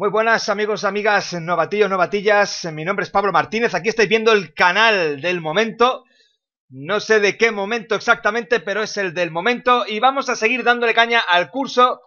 Muy buenas amigos, amigas, novatillos, novatillas. Mi nombre es Pablo Martínez. Aquí estáis viendo el canal del momento. No sé de qué momento exactamente, pero es el del momento. Y vamos a seguir dándole caña al curso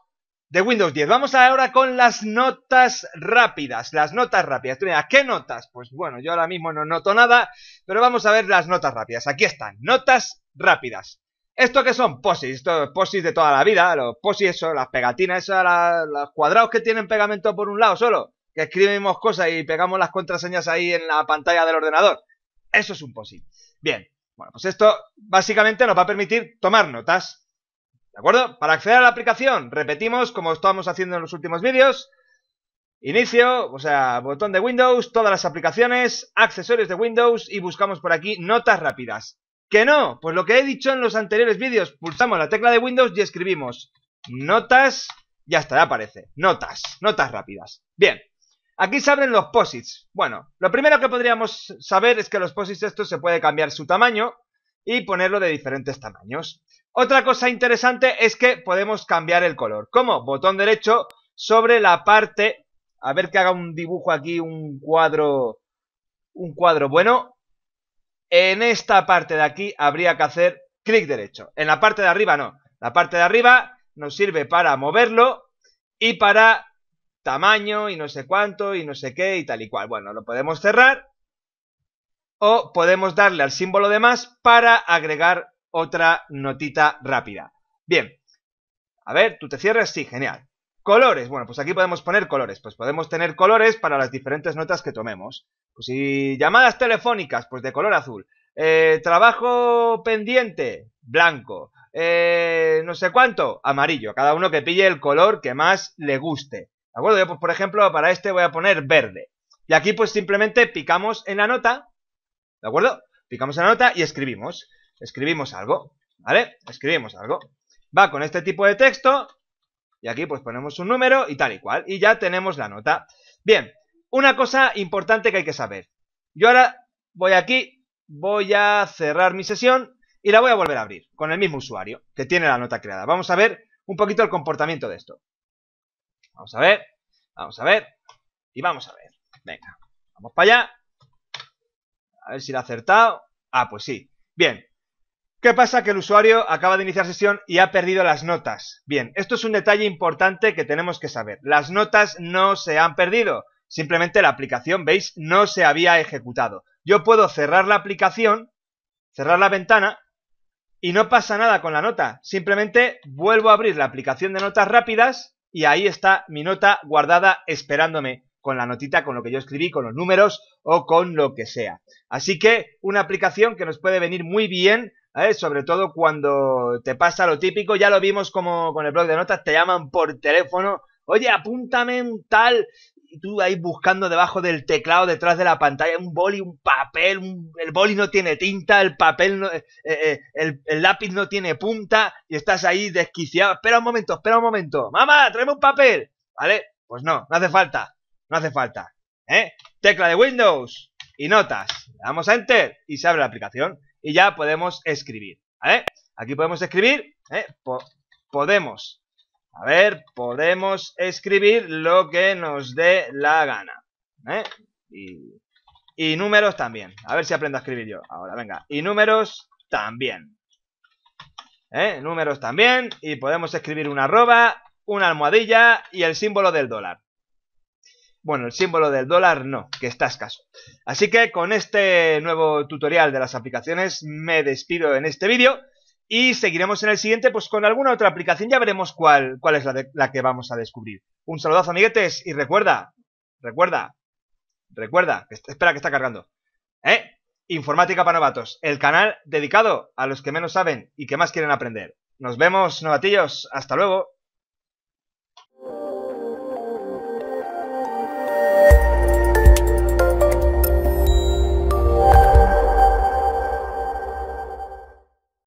de Windows 10. Vamos ahora con las notas rápidas. Las notas rápidas. ¿qué notas? Pues bueno, yo ahora mismo no noto nada, pero vamos a ver las notas rápidas. Aquí están, notas rápidas. ¿Esto qué son? Posis. Esto, posis de toda la vida. Los posis, eso, las pegatinas, esas, los cuadrados que tienen pegamento por un lado solo. Que escribimos cosas y pegamos las contraseñas ahí en la pantalla del ordenador. Eso es un posis. Bien. Bueno, pues esto básicamente nos va a permitir tomar notas. ¿De acuerdo? Para acceder a la aplicación, repetimos como estábamos haciendo en los últimos vídeos. Inicio, o sea, botón de Windows, todas las aplicaciones, accesorios de Windows y buscamos por aquí notas rápidas. ¿Que no? Pues lo que he dicho en los anteriores vídeos, pulsamos la tecla de Windows y escribimos notas, ya está, ya aparece, notas, notas rápidas. Bien, aquí se abren los posits. Bueno, lo primero que podríamos saber es que los posits estos se puede cambiar su tamaño y ponerlo de diferentes tamaños. Otra cosa interesante es que podemos cambiar el color. ¿Cómo? Botón derecho sobre la parte, a ver que haga un dibujo aquí, un cuadro, un cuadro bueno, en esta parte de aquí habría que hacer clic derecho. En la parte de arriba no. La parte de arriba nos sirve para moverlo y para tamaño y no sé cuánto y no sé qué y tal y cual. Bueno, lo podemos cerrar o podemos darle al símbolo de más para agregar otra notita rápida. Bien, a ver, ¿tú te cierras? Sí, genial. Colores, bueno, pues aquí podemos poner colores, pues podemos tener colores para las diferentes notas que tomemos. Pues si llamadas telefónicas, pues de color azul. Eh, trabajo pendiente, blanco. Eh, no sé cuánto, amarillo. Cada uno que pille el color que más le guste. ¿De acuerdo? Yo, pues, por ejemplo, para este voy a poner verde. Y aquí, pues simplemente picamos en la nota. ¿De acuerdo? Picamos en la nota y escribimos. Escribimos algo. ¿Vale? Escribimos algo. Va con este tipo de texto y aquí pues ponemos un número y tal y cual, y ya tenemos la nota. Bien, una cosa importante que hay que saber. Yo ahora voy aquí, voy a cerrar mi sesión y la voy a volver a abrir con el mismo usuario que tiene la nota creada. Vamos a ver un poquito el comportamiento de esto. Vamos a ver, vamos a ver y vamos a ver. Venga, vamos para allá. A ver si la ha acertado. Ah, pues sí. Bien, ¿Qué pasa? Que el usuario acaba de iniciar sesión y ha perdido las notas. Bien, esto es un detalle importante que tenemos que saber. Las notas no se han perdido. Simplemente la aplicación, veis, no se había ejecutado. Yo puedo cerrar la aplicación, cerrar la ventana y no pasa nada con la nota. Simplemente vuelvo a abrir la aplicación de notas rápidas y ahí está mi nota guardada esperándome con la notita, con lo que yo escribí, con los números o con lo que sea. Así que una aplicación que nos puede venir muy bien sobre todo cuando te pasa lo típico, ya lo vimos como con el blog de notas, te llaman por teléfono, oye, apúntame un tal, y tú ahí buscando debajo del teclado, detrás de la pantalla, un boli, un papel, el boli no tiene tinta, el papel, no... Eh, eh, eh, el, lápiz no tiene punta, y estás ahí desquiciado, espera un momento, espera un momento, mamá, tráeme un papel, ¿vale? Pues no, no hace falta, no hace falta, ¿eh? Tecla de Windows y notas, le damos a Enter y se abre la aplicación y ya podemos escribir, Aquí podemos escribir, ¿eh? podemos, a ver, podemos escribir lo que nos dé la gana, ¿eh? Y, números también, a ver si aprendo a escribir yo ahora, venga, y números también, ¿eh? números también, y podemos escribir una arroba, una almohadilla y el símbolo del dólar. Bueno, el símbolo del dólar no, que está escaso. Así que con este nuevo tutorial de las aplicaciones me despido en este vídeo y seguiremos en el siguiente pues con alguna otra aplicación. Ya veremos cuál, cuál es la, la que vamos a descubrir. Un saludazo amiguetes y recuerda, recuerda, recuerda, espera que está cargando. ¿Eh? Informática para novatos, el canal dedicado a los que menos saben y que más quieren aprender. Nos vemos, novatillos. Hasta luego.